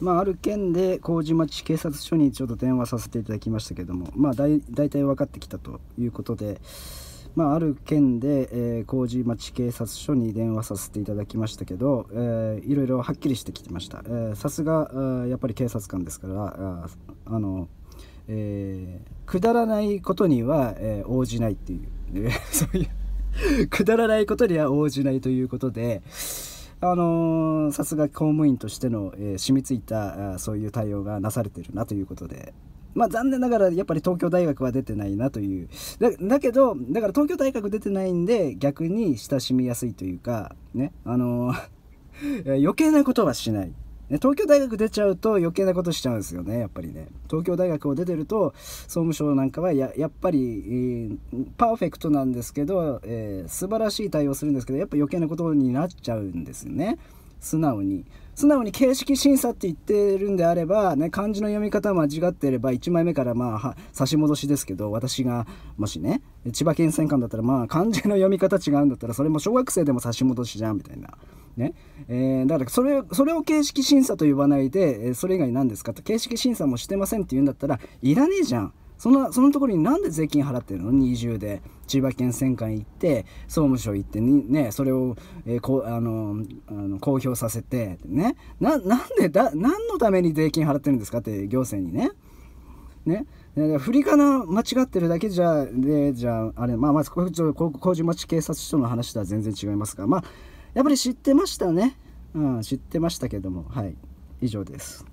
まあ、ある件で麹町警察署にちょっと電話させていただきましたけども、まあ、大体分かってきたということで、まあ、ある件で、えー、麹町警察署に電話させていただきましたけど、えー、いろいろはっきりしてきてましたさすがやっぱり警察官ですからあの、えー、くだらないことには、えー、応じないっていう、そういうくだらないことには応じないということであのさすが公務員としての、えー、染みついたそういう対応がなされてるなということで。まあ、残念ながらやっぱり東京大学は出てないなというだけどだから東京大学出てないんで逆に親しみやすいというかねあの 余計なことはしないね、東京大学出ちゃうと余計なことしちゃうんですよねやっぱりね東京大学を出てると総務省なんかはやっぱり、えー、パーフェクトなんですけど、えー、素晴らしい対応するんですけどやっぱ余計なことになっちゃうんですよね素直に素直に形式審査って言ってるんであれば、ね、漢字の読み方間違ってれば1枚目からまあ差し戻しですけど私がもしね千葉県選管だったらまあ漢字の読み方違うんだったらそれも小学生でも差し戻しじゃんみたいなねえー、だからそれそれを形式審査と呼ばないで、えそれ以外何ですかと形式審査もしてませんって言うんだったらいらねえじゃんそのそのところになんで税金払ってるの二重で千葉県選管行って総務省行ってねそれを、えー、こあのあの公表させてねなんでだ何のために税金払ってるんですかって行政にね。ね振り仮名間違ってるだけじゃ、でじゃあ、あれ、まあ、まず、あ、工事町警察署の話とは全然違いますが、まあ、やっぱり知ってましたね。うん、知ってましたけども、はい、以上です。